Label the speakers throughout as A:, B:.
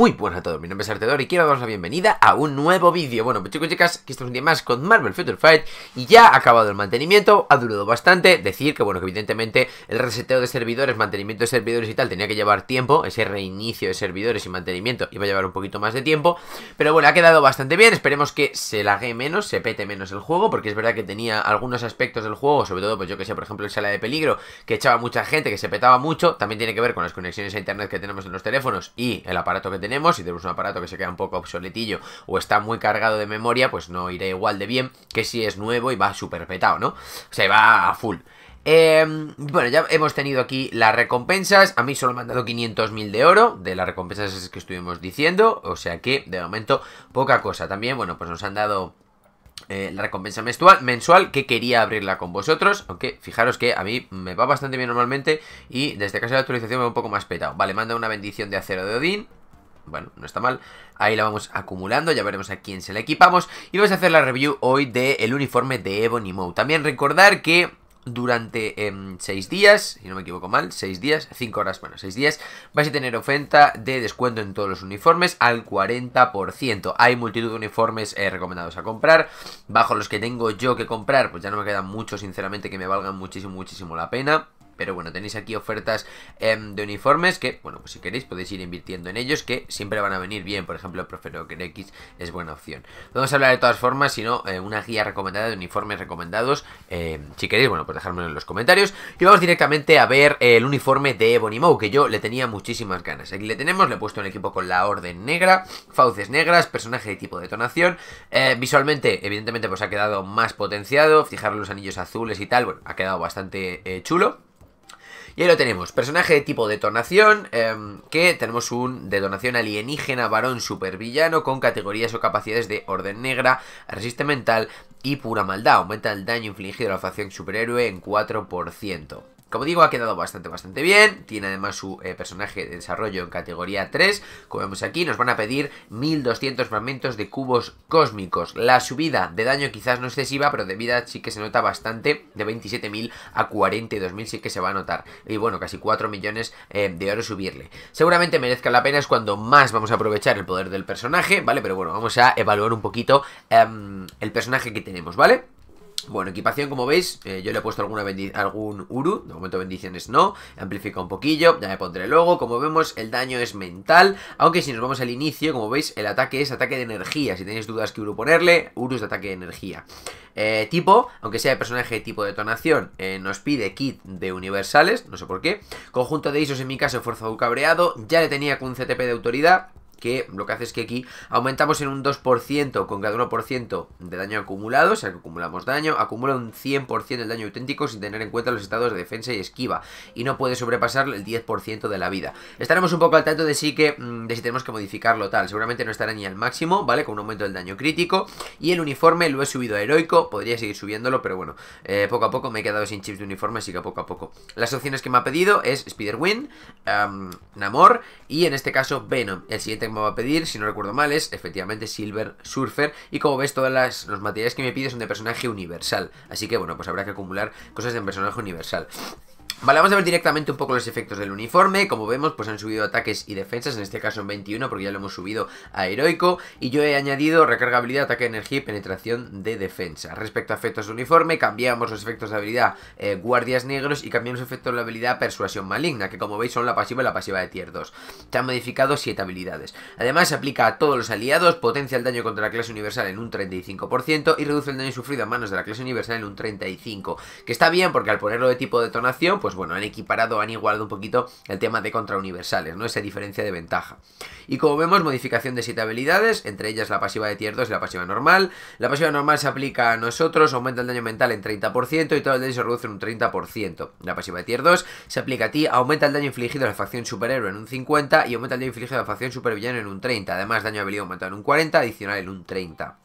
A: Muy buenas a todos, mi nombre es Artedor y quiero daros la bienvenida a un nuevo vídeo Bueno, pues chicos y chicas, aquí estamos un día más con Marvel Future Fight Y ya ha acabado el mantenimiento, ha durado bastante Decir que, bueno, que evidentemente el reseteo de servidores, mantenimiento de servidores y tal Tenía que llevar tiempo, ese reinicio de servidores y mantenimiento Iba a llevar un poquito más de tiempo Pero bueno, ha quedado bastante bien, esperemos que se lague menos, se pete menos el juego Porque es verdad que tenía algunos aspectos del juego Sobre todo, pues yo que sé, por ejemplo, el sala de peligro Que echaba mucha gente, que se petaba mucho También tiene que ver con las conexiones a internet que tenemos en los teléfonos Y el aparato que tenemos tenemos, si tenemos un aparato que se queda un poco obsoletillo o está muy cargado de memoria, pues no iré igual de bien que si es nuevo y va súper petado, ¿no? Se va a full. Em, bueno, ya hemos tenido aquí las recompensas. A mí solo me han dado 500.000 de oro de las recompensas que estuvimos diciendo. O sea que, de momento, poca cosa. También, bueno, pues nos han dado... Eh, la recompensa mensual, mensual que quería abrirla con vosotros, aunque fijaros que a mí me va bastante bien normalmente y desde caso de la actualización me va un poco más petado. Vale, manda una bendición de acero de Odín, bueno, no está mal. Ahí la vamos acumulando, ya veremos a quién se la equipamos. Y vamos a hacer la review hoy del uniforme de Ebony Moe. También recordar que durante 6 em, días, si no me equivoco mal, 6 días, 5 horas, bueno, 6 días, vais a tener oferta de descuento en todos los uniformes al 40%. Hay multitud de uniformes eh, recomendados a comprar, bajo los que tengo yo que comprar, pues ya no me quedan muchos, sinceramente, que me valgan muchísimo, muchísimo la pena. Pero bueno, tenéis aquí ofertas em, de uniformes que, bueno, pues si queréis podéis ir invirtiendo en ellos, que siempre van a venir bien. Por ejemplo, el que X es buena opción. Vamos a hablar de todas formas, sino no, eh, una guía recomendada de uniformes recomendados. Em, si queréis, bueno, pues dejármelo en los comentarios. Y vamos directamente a ver el uniforme de Ebony Moe, que yo le tenía muchísimas ganas. Aquí le tenemos, le he puesto un equipo con la Orden Negra, fauces negras, personaje de tipo detonación. Eh, visualmente, evidentemente, pues ha quedado más potenciado. Fijar los anillos azules y tal, bueno, ha quedado bastante eh, chulo. Y ahí lo tenemos, personaje de tipo detonación, em, que tenemos un detonación alienígena varón supervillano con categorías o capacidades de orden negra, resiste mental y pura maldad. Aumenta el daño infligido a la facción superhéroe en 4%. Como digo, ha quedado bastante, bastante bien. Tiene además su eh, personaje de desarrollo en categoría 3. Como vemos aquí, nos van a pedir 1200 fragmentos de cubos cósmicos. La subida de daño quizás no excesiva, pero de vida sí que se nota bastante. De 27.000 a 42.000 sí que se va a notar. Y bueno, casi 4 millones eh, de oro subirle. Seguramente merezca la pena, es cuando más vamos a aprovechar el poder del personaje, ¿vale? Pero bueno, vamos a evaluar un poquito em, el personaje que tenemos, ¿vale? Bueno, equipación, como veis, eh, yo le he puesto alguna algún Uru, de momento bendiciones no, amplifica un poquillo, ya me pondré luego, como vemos el daño es mental, aunque si nos vamos al inicio, como veis, el ataque es ataque de energía, si tenéis dudas que Uru ponerle, Uru es de ataque de energía. Eh, tipo, aunque sea de personaje tipo detonación, eh, nos pide kit de universales, no sé por qué, conjunto de ISOs en mi caso, fuerza cabreado, ya le tenía con un CTP de autoridad, que lo que hace es que aquí aumentamos en un 2% con cada 1% de daño acumulado, o sea que acumulamos daño, acumula un 100% del daño auténtico sin tener en cuenta los estados de defensa y esquiva, y no puede sobrepasar el 10% de la vida. Estaremos un poco al tanto de si, que, mm, de si tenemos que modificarlo tal, seguramente no estará ni al máximo, ¿vale? Con un aumento del daño crítico, y el uniforme lo he subido a heroico, podría seguir subiéndolo, pero bueno, eh, poco a poco me he quedado sin chips de uniforme, así que poco a poco. Las opciones que me ha pedido es Spider Wind, Namor, y en este caso Venom, el siguiente me va a pedir, si no recuerdo mal, es efectivamente Silver Surfer. Y como ves, todos los materiales que me pide son de personaje universal. Así que bueno, pues habrá que acumular cosas de personaje universal. Vale, vamos a ver directamente un poco los efectos del uniforme. Como vemos, pues han subido ataques y defensas, en este caso en 21, porque ya lo hemos subido a heroico. Y yo he añadido recarga habilidad, ataque de energía y penetración de defensa. Respecto a efectos de uniforme, cambiamos los efectos de habilidad eh, guardias negros y cambiamos efectos de la habilidad persuasión maligna, que como veis son la pasiva y la pasiva de tier 2. Se han modificado 7 habilidades. Además, se aplica a todos los aliados, potencia el daño contra la clase universal en un 35% y reduce el daño sufrido a manos de la clase universal en un 35%. Que está bien, porque al ponerlo de tipo detonación, pues pues bueno, han equiparado, han igualado un poquito el tema de contra universales, ¿no? Esa diferencia de ventaja. Y como vemos, modificación de 7 habilidades, entre ellas la pasiva de tier 2 y la pasiva normal. La pasiva normal se aplica a nosotros, aumenta el daño mental en 30% y todo el daño se reduce en un 30%. La pasiva de tier 2 se aplica a ti, aumenta el daño infligido a la facción superhéroe en un 50% y aumenta el daño infligido a la facción supervillano en un 30%. Además, daño de habilidad aumentado en un 40%, adicional en un 30%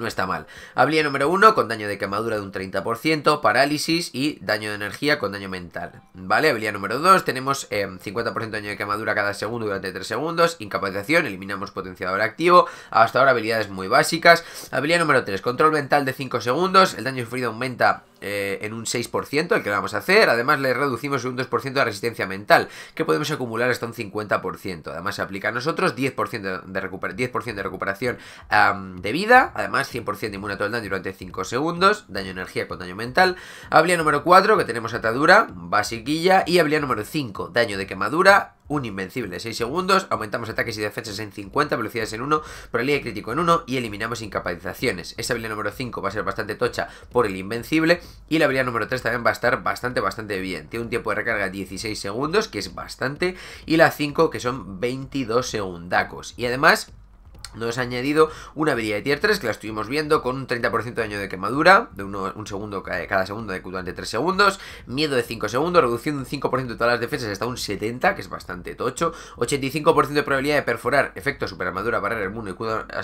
A: no está mal. Habilidad número 1 con daño de quemadura de un 30%, parálisis y daño de energía con daño mental. Vale, habilidad número 2 tenemos 50% eh, de daño de quemadura cada segundo durante 3 segundos, incapacitación, eliminamos potenciador activo, hasta ahora habilidades muy básicas. Habilidad número 3, control mental de 5 segundos, el daño sufrido aumenta eh, en un 6%, el que vamos a hacer. Además, le reducimos un 2% de resistencia mental, que podemos acumular hasta un 50%. Además, se aplica a nosotros 10% de, de recuperación de vida. Además, 100% inmune a todo el daño durante 5 segundos, daño energía con daño mental. Habilidad número 4, que tenemos atadura, basiquilla. Y habilidad número 5, daño de quemadura, un invencible de 6 segundos, aumentamos ataques y defensas en 50, velocidades en 1, probabilidad de crítico en 1 y eliminamos incapacitaciones. Esa habilidad número 5 va a ser bastante tocha por el invencible y la habilidad número 3 también va a estar bastante, bastante bien. Tiene un tiempo de recarga de 16 segundos, que es bastante, y la 5 que son 22 segundacos. Y además... Nos ha añadido una habilidad de tier 3 que la estuvimos viendo con un 30% de daño de quemadura, de uno, un segundo cada segundo de durante 3 segundos, miedo de 5 segundos, reduciendo un 5% de todas las defensas hasta un 70, que es bastante tocho, 85% de probabilidad de perforar, efecto superarmadura, barrer el mundo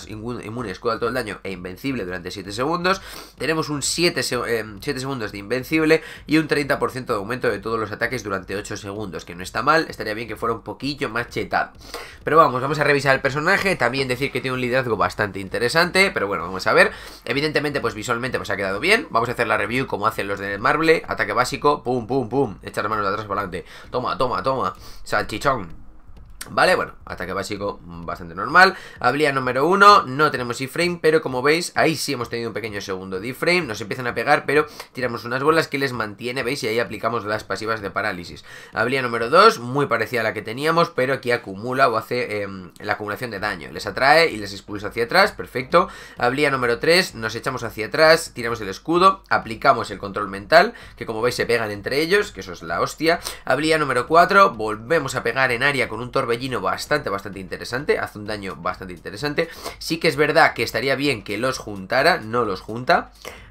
A: inmune, escudo a todo el daño e invencible durante 7 segundos, tenemos un 7, 7 eh, segundos de invencible y un 30% de aumento de todos los ataques durante 8 segundos, que no está mal, estaría bien que fuera un poquillo más chetado. Pero vamos, vamos a revisar el personaje, también decir que que tiene un liderazgo bastante interesante, pero bueno, vamos a ver. Evidentemente, pues visualmente pues ha quedado bien. Vamos a hacer la review como hacen los de Marble. Ataque básico, pum, pum, pum. Echar manos de atrás para adelante. Toma, toma, toma. Salchichón. Vale, bueno, ataque básico mm, bastante normal Hablía número 1, no tenemos E-frame, Pero como veis, ahí sí hemos tenido un pequeño segundo de E-frame, Nos empiezan a pegar, pero tiramos unas bolas que les mantiene, veis, y ahí aplicamos las pasivas de parálisis Hablía número 2, muy parecida a la que teníamos Pero aquí acumula o hace em, la acumulación de daño Les atrae y les expulsa hacia atrás, perfecto Hablía número 3, nos echamos hacia atrás Tiramos el escudo, aplicamos el control mental Que como veis se pegan entre ellos, que eso es la hostia hablía número 4, volvemos a pegar en área con un torbellino bastante, bastante interesante, hace un daño bastante interesante. Sí que es verdad que estaría bien que los juntara, no los junta.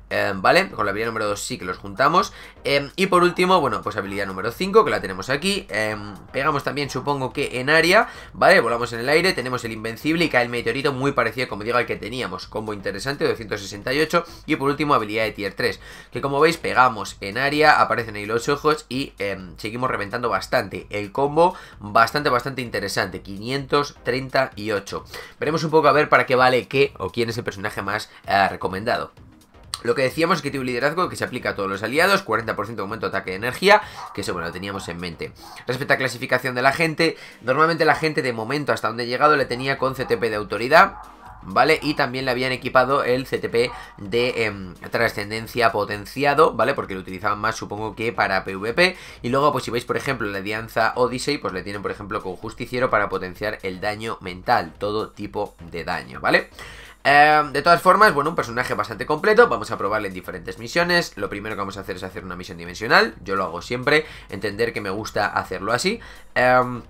A: Em, ¿vale? Con la habilidad número 2 sí que los juntamos. Em, y por último, bueno, pues habilidad número 5, que la tenemos aquí. Em, pegamos también, supongo que en área, ¿vale? Volamos en el aire, tenemos el invencible y cae el meteorito muy parecido, como digo, al que teníamos. Combo interesante, 268. Y por último, habilidad de tier 3, que como veis, pegamos en área, aparecen ahí los ojos y seguimos reventando bastante. El combo bastante, bastante interesante, 538. Veremos un poco a ver para qué vale qué o quién es el personaje más eh, recomendado. Lo que decíamos es que tiene un liderazgo que se aplica a todos los aliados, 40% de aumento de ataque de energía, que eso bueno, lo teníamos en mente. Respecto a clasificación de la gente, normalmente la gente de momento hasta donde he llegado le tenía con CTP de autoridad, ¿vale? Y también le habían equipado el CTP de em, trascendencia potenciado, ¿vale? Porque lo utilizaban más, supongo que para PvP. Y luego, pues si veis, por ejemplo, la alianza Odyssey, pues le tienen, por ejemplo, con justiciero para potenciar el daño mental, todo tipo de daño, ¿vale? vale Em, de todas formas, bueno, un personaje bastante completo. Vamos a probarle en diferentes misiones. Lo primero que vamos a hacer es hacer una misión dimensional. Yo lo hago siempre. Entender que me gusta hacerlo así. Eh,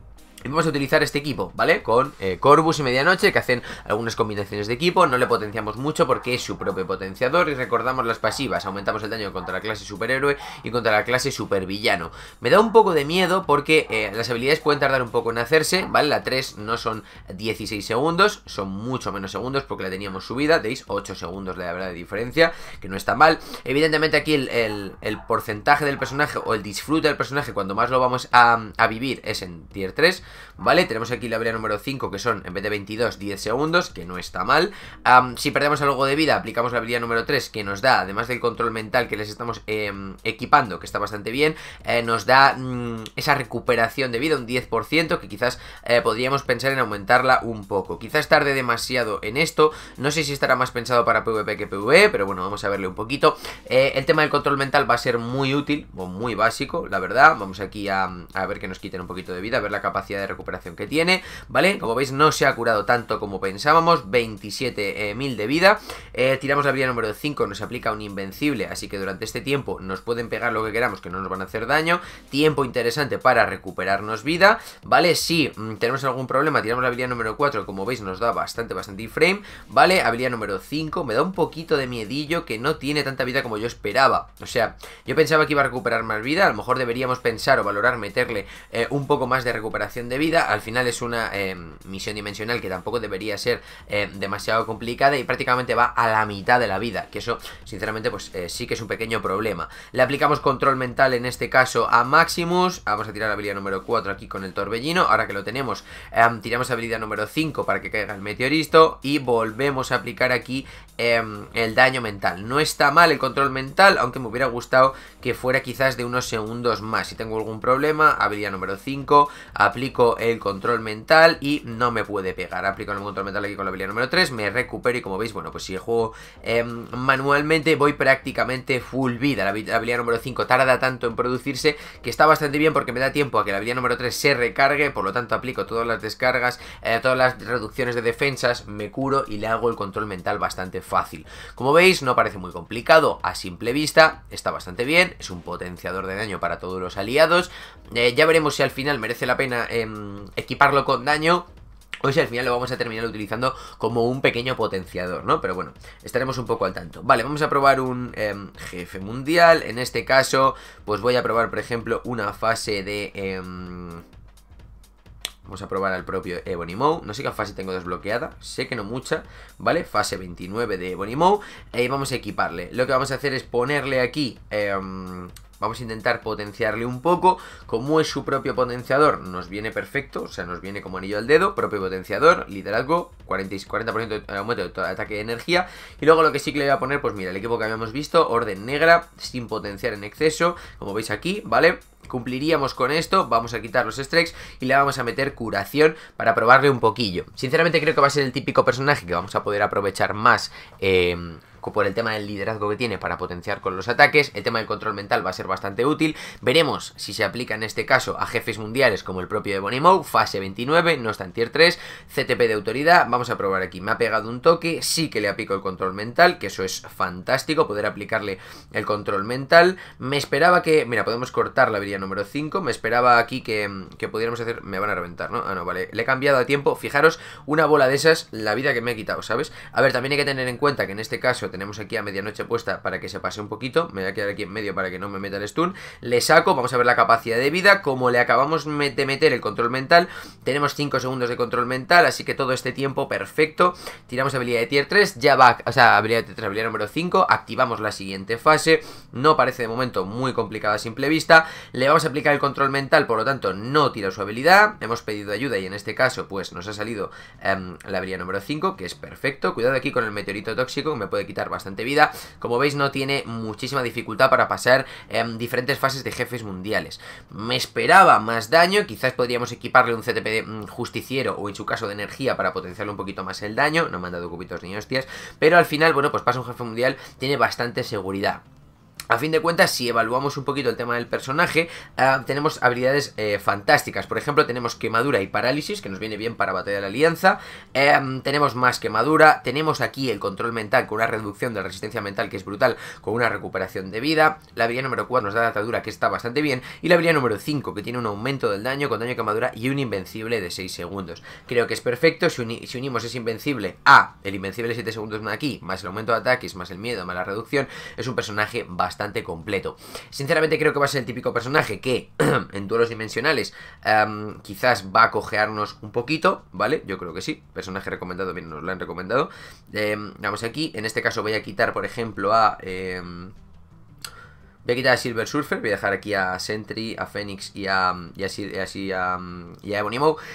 A: Vamos a utilizar este equipo, ¿vale? Con eh, Corvus y Medianoche, que hacen algunas combinaciones de equipo. No le potenciamos mucho porque es su propio potenciador. Y recordamos las pasivas. Aumentamos el daño contra la clase superhéroe y contra la clase supervillano. Me da un poco de miedo porque eh, las habilidades pueden tardar un poco en hacerse, ¿vale? La 3 no son 16 segundos, son mucho menos segundos porque la teníamos subida. Veis, 8 segundos de verdad de diferencia, que no está mal. Evidentemente aquí el, porcentaje del personaje o el disfrute del personaje cuando más lo vamos a, a vivir es en tier 3 ¿vale? Tenemos aquí la habilidad número 5, que son en vez de 22, 10 segundos, que no está mal. si perdemos algo de vida, aplicamos la habilidad número 3, que nos da, además del control mental que les estamos em, equipando, que está bastante bien, eh, nos da mm, esa recuperación de vida, un 10%, que quizás eh, podríamos pensar en aumentarla un poco. Quizás tarde demasiado en esto, no sé si estará más pensado para PvP que PvE, pero bueno, vamos a verle un poquito. Eh, el tema del control mental va a ser muy útil, o muy básico, la verdad. Vamos aquí a, a ver que nos quiten un poquito de vida, a ver la capacidad de recuperación que tiene, ¿vale? Como veis no se ha curado tanto como pensábamos, 27.000 eh, de vida. Eh, tiramos la habilidad número 5, nos aplica un invencible, así que durante este tiempo nos pueden pegar lo que queramos, que no nos van a hacer daño. Tiempo interesante para recuperarnos vida, ¿vale? Si mm, tenemos algún problema, tiramos la habilidad número 4, como veis nos da bastante, bastante frame, ¿vale? Habilidad número 5, me da un poquito de miedillo que no tiene tanta vida como yo esperaba. O sea, yo pensaba que iba a recuperar más vida, a lo mejor deberíamos pensar o valorar meterle eh, un poco más de recuperación de vida. Al final es una eh, misión dimensional que tampoco debería ser eh, demasiado complicada y prácticamente va a la mitad de la vida. Que eso, sinceramente, pues eh, sí que es un pequeño problema. Le aplicamos control mental en este caso a Maximus. Vamos a tirar la habilidad número 4 aquí con el torbellino. Ahora que lo tenemos, em, tiramos habilidad número 5 para que caiga el meteorito. Y volvemos a aplicar aquí em, el daño mental. No está mal el control mental, aunque me hubiera gustado que fuera quizás de unos segundos más. Si tengo algún problema, habilidad número 5, aplico el control mental y no me puede pegar. Aplico el control mental aquí con la habilidad número 3, me recupero y como veis, bueno, pues si juego em, manualmente voy prácticamente full vida. La habilidad número 5 tarda tanto en producirse que está bastante bien porque me da tiempo a que la habilidad número 3 se recargue, por lo tanto aplico todas las descargas, eh, todas las reducciones de defensas, me curo y le hago el control mental bastante fácil. Como veis, no parece muy complicado a simple vista, está bastante bien, es un potenciador de daño para todos los aliados. Eh, ya veremos si al final merece la pena eh, Em, equiparlo con daño o sea, al final lo vamos a terminar utilizando como un pequeño potenciador, ¿no? Pero bueno, estaremos un poco al tanto. Vale, vamos a probar un em, jefe mundial. En este caso, pues voy a probar, por ejemplo, una fase de... Em, vamos a probar al propio Ebony No sé qué fase tengo desbloqueada. Sé que no mucha, ¿vale? Fase 29 de Ebony Mow. Eh, vamos a equiparle. Lo que vamos a hacer es ponerle aquí Vamos a intentar potenciarle un poco. Como es su propio potenciador, nos viene perfecto. O sea, nos viene como anillo al dedo. Propio potenciador, liderazgo, 40%, de eh, aumento de ataque de energía. Y luego lo que sí que le voy a poner, pues mira, el equipo que habíamos visto, orden negra, sin potenciar en exceso. Como veis aquí, ¿vale? Cumpliríamos con esto, vamos a quitar los strikes y le vamos a meter curación para probarle un poquillo. Sinceramente creo que va a ser el típico personaje que vamos a poder aprovechar más eh, por el tema del liderazgo que tiene para potenciar con los ataques. El tema del control mental va a ser bastante útil. Veremos si se aplica en este caso a jefes mundiales como el propio de Bonimo, fase 29, no está en tier 3, CTP de autoridad, vamos a probar aquí. Me ha pegado un toque, sí que le aplico el control mental, que eso es fantástico, poder aplicarle el control mental. Me esperaba que, mira, podemos cortar la habilidad número 5, me esperaba aquí que, que pudiéramos hacer, me van a reventar, ¿no? Ah, no, vale, le he cambiado a tiempo, fijaros, una bola de esas, la vida que me he quitado, ¿sabes? A ver, también hay que tener en cuenta que en este caso tenemos aquí a medianoche puesta para que se pase un poquito. Me voy a quedar aquí en medio para que no me meta el stun. Le saco, vamos a ver la capacidad de vida. Como le acabamos de meter el control mental, tenemos 5 segundos de control mental, así que todo este tiempo perfecto. Tiramos habilidad de tier 3, ya va, o sea, habilidad de tier 3, habilidad número 5. Activamos la siguiente fase. No parece de momento muy complicada a simple vista. Le vamos a aplicar el control mental, por lo tanto no tira su habilidad. Hemos pedido ayuda y en este caso pues nos ha salido em, la habilidad número 5, que es perfecto. Cuidado aquí con el meteorito tóxico, me puede quitar bastante vida. Como veis no tiene muchísima dificultad para pasar En em, diferentes fases de jefes mundiales. Me esperaba más daño, quizás podríamos equiparle un CTP de mm, justiciero o en su caso de energía para potenciarle un poquito más el daño. No me han dado cubitos ni hostias, pero al final, bueno, pues pasa un jefe mundial, tiene bastante seguridad. A fin de cuentas, si evaluamos un poquito el tema del personaje, ah, tenemos habilidades eh, fantásticas. Por ejemplo, tenemos quemadura y parálisis, que nos viene bien para batalla de la alianza. Em, tenemos más quemadura. Tenemos aquí el control mental con una reducción de resistencia mental que es brutal, con una recuperación de vida. La habilidad número 4 nos da atadura, que está bastante bien. Y la habilidad número 5, que tiene un aumento del daño con daño de quemadura y un invencible de 6 segundos. Creo que es perfecto. Si, unimos ese invencible a el invencible de 7 segundos aquí, más el aumento de ataques, más el miedo, más la reducción, es un personaje bastante bastante completo. Sinceramente creo que va a ser el típico personaje que en duelos dimensionales em, quizás va a cojearnos un poquito, ¿vale? Yo creo que sí, personaje recomendado, bien, nos lo han recomendado. Em, vamos aquí, en este caso voy a quitar, por ejemplo, a... Em, Voy a quitar a Silver Surfer, voy a dejar aquí a Sentry, a Phoenix y a, y a, y a,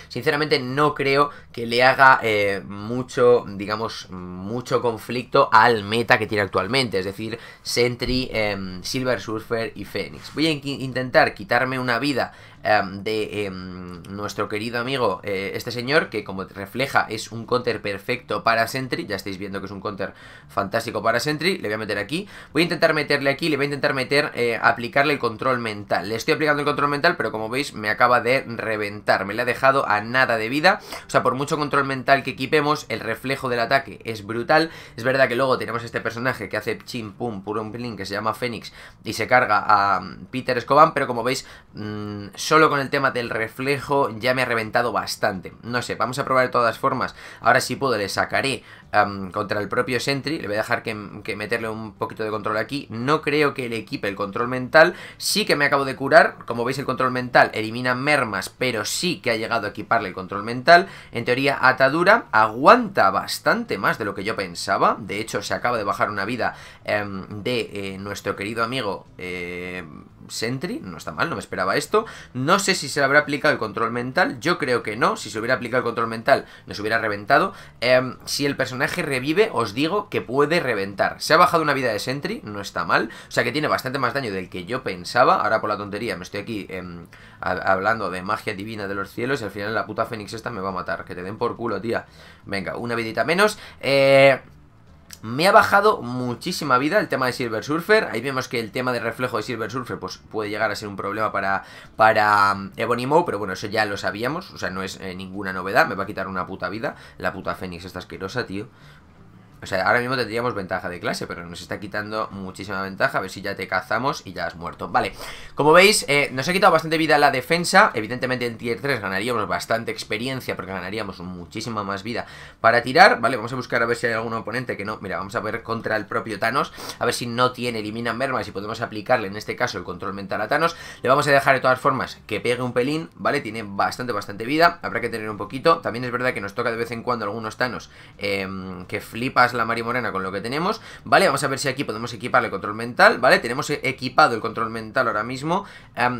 A: Sinceramente no creo que le haga eh, mucho, digamos, mucho conflicto al meta que tiene actualmente. Es decir, Sentry, em, Silver Surfer y Phoenix. Voy a intentar quitarme una vida Em, de em, nuestro querido amigo, eh, este señor, que como refleja es un counter perfecto para Sentry, ya estáis viendo que es un counter fantástico para Sentry, le voy a meter aquí, voy a intentar meterle aquí, le voy a intentar meter, eh, aplicarle el control mental, le estoy aplicando el control mental, pero como veis me acaba de reventar, me le ha dejado a nada de vida, o sea, por mucho control mental que equipemos, el reflejo del ataque es brutal, es verdad que luego tenemos este personaje que hace chim pum purum plim que se llama Fénix, y se carga a mm, Peter Escoban, pero como veis, mm, solo con el tema del reflejo ya me ha reventado bastante. No sé, vamos a probar de todas formas. Ahora sí puedo, le sacaré contra el propio Sentry. Le voy a dejar que, meterle un poquito de control aquí. No creo que le equipe el control mental. Sí que me acabo de curar. Como veis, el control mental elimina mermas, pero sí que ha llegado a equiparle el control mental. En teoría, atadura aguanta bastante más de lo que yo pensaba. De hecho, se acaba de bajar una vida em, de eh, nuestro querido amigo... Eh, Sentry, no está mal, no me esperaba esto. No sé si se le habrá aplicado el control mental, yo creo que no, si se hubiera aplicado el control mental nos hubiera reventado. Em, si el personaje revive, os digo que puede reventar. Se ha bajado una vida de Sentry, no está mal, o sea que tiene bastante más daño del que yo pensaba. Ahora por la tontería me estoy aquí em, hablando de magia divina de los cielos y al final la puta Fénix esta me va a matar, que te den por culo, tía. Venga, una vidita menos. Eh... Me ha bajado muchísima vida el tema de Silver Surfer. Ahí vemos que el tema de reflejo de Silver Surfer pues, puede llegar a ser un problema para, para mm, Ebony Maw, pero bueno, eso ya lo sabíamos. O sea, no es eh, ninguna novedad. Me va a quitar una puta vida. La puta Fénix está asquerosa, tío. O sea, ahora mismo tendríamos ventaja de clase, pero nos está quitando muchísima ventaja. A ver si ya te cazamos y ya has muerto. Vale, como veis, eh, nos ha quitado bastante vida la defensa. Evidentemente en tier 3 ganaríamos bastante experiencia, porque ganaríamos muchísima más vida para tirar. Vale, vamos a buscar a ver si hay algún oponente que no. Mira, vamos a ver contra el propio Thanos, a ver si no tiene elimina mermas y podemos aplicarle en este caso el control mental a Thanos. Le vamos a dejar de todas formas que pegue un pelín, ¿vale? Tiene bastante, bastante vida. Habrá que tener un poquito. También es verdad que nos toca de vez en cuando algunos Thanos em, que flipas la Mari Morena con lo que tenemos, ¿vale? Vamos a ver si aquí podemos equiparle control mental, ¿vale? Tenemos e-, equipado el control mental ahora mismo.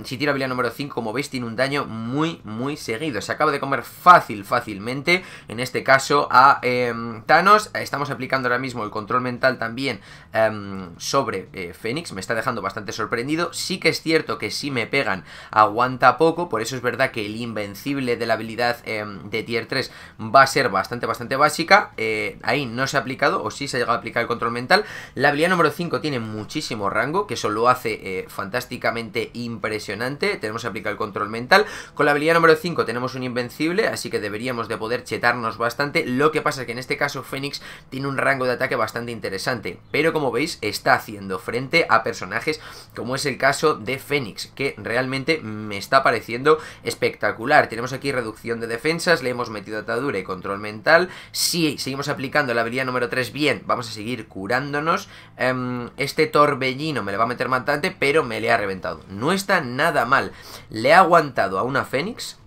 A: si tira habilidad número 5, como veis, tiene un daño muy, muy seguido. Se acaba de comer fácil, fácilmente, en este caso a em, Thanos. Estamos aplicando ahora mismo el control mental también em, sobre eh, Fénix. Me está dejando bastante sorprendido. Sí que es cierto que si me pegan aguanta poco, por eso es verdad que el invencible de la habilidad em, de tier 3 va a ser bastante, bastante básica. Eh, ahí no se aplica o si se ha llegado a aplicar el control mental. La habilidad número 5 tiene muchísimo rango, que eso lo hace eh, fantásticamente impresionante. Tenemos que aplicar el control mental. Con la habilidad número 5 tenemos un invencible, así que deberíamos de poder chetarnos bastante. Lo que pasa es que en este caso Fénix tiene un rango de ataque bastante interesante, pero como veis está haciendo frente a personajes como es el caso de Fénix, que realmente me está pareciendo espectacular. Tenemos aquí reducción de defensas, le hemos metido atadura y control mental. Si seguimos aplicando la habilidad número 3, bien, vamos a seguir curándonos. Em, este torbellino me le va a meter matante, pero me le ha reventado. No está nada mal. Le ha aguantado a una Fénix,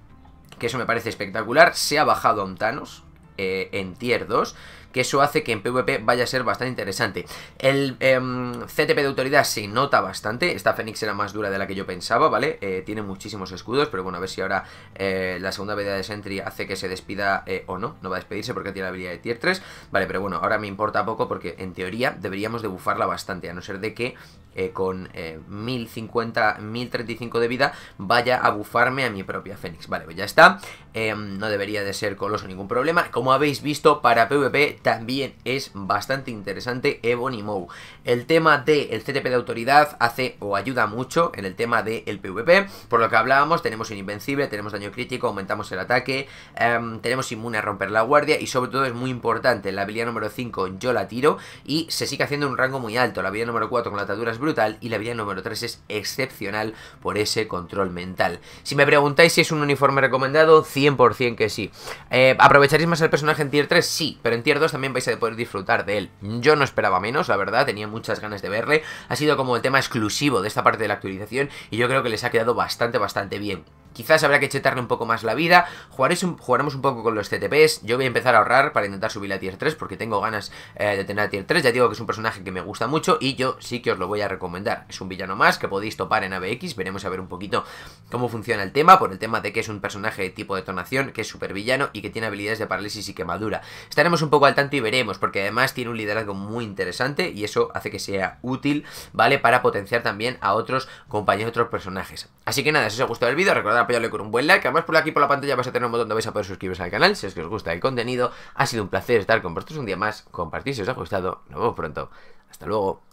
A: que eso me parece espectacular. Se ha bajado a un Thanos eh, en tier 2 que eso hace que en PvP vaya a ser bastante interesante. El em, CTP de autoridad se nota bastante, esta Fénix era más dura de la que yo pensaba, ¿vale? Eh, tiene muchísimos escudos, pero bueno, a ver si ahora eh, la segunda habilidad de Sentry hace que se despida eh, o no, no va a despedirse porque tiene la habilidad de tier 3, ¿vale? Pero bueno, ahora me importa poco porque en teoría deberíamos de bufarla bastante, a no ser de que con 1050, 1035 de vida vaya a bufarme a mi propia Fénix, ¿vale? Pues ya está, em, no debería de ser coloso ningún problema, como habéis visto para PvP también es bastante interesante Ebony Mow. El tema del el CTP de autoridad hace o ayuda mucho en el tema del PvP, por lo que hablábamos, tenemos un invencible, tenemos daño crítico, aumentamos el ataque, em, tenemos inmune a romper la guardia y sobre todo es muy importante, la habilidad número 5 yo la tiro y se sigue haciendo un rango muy alto, la habilidad número 4 con la atadura es brutal y la habilidad número 3 es excepcional por ese control mental. Si me preguntáis si es un uniforme recomendado, 100% que sí. Eh, ¿Aprovecharéis más el personaje en tier 3? Sí, pero en tier 2 también vais a poder disfrutar de él. Yo no esperaba menos, la verdad, tenía muchas ganas de verle. Ha sido como el tema exclusivo de esta parte de la actualización y yo creo que les ha quedado bastante, bastante bien. Quizás habrá que chetarle un poco más la vida. jugaremos un poco con los CTPs Yo voy a empezar a ahorrar para intentar subir a tier 3 porque tengo ganas eh, de tener a tier 3. Ya digo que es un personaje que me gusta mucho y yo sí que os lo voy a recomendar. Es un villano más que podéis topar en ABX. Veremos a ver un poquito cómo funciona el tema por el tema de que es un personaje de tipo detonación, que es súper villano y que tiene habilidades de parálisis y quemadura. Estaremos un poco al tanto y veremos porque además tiene un liderazgo muy interesante y eso hace que sea útil, ¿vale? Para potenciar también a otros compañeros, otros personajes. Así que nada, si os ha gustado el vídeo, recordad apoyarle con un buen like. Además, por aquí por la pantalla Vas a tener un botón donde vais a poder suscribiros al canal si es que os gusta el contenido. Ha sido un placer estar con vosotros un día más. Compartid si os ha gustado. Nos vemos pronto. Hasta luego.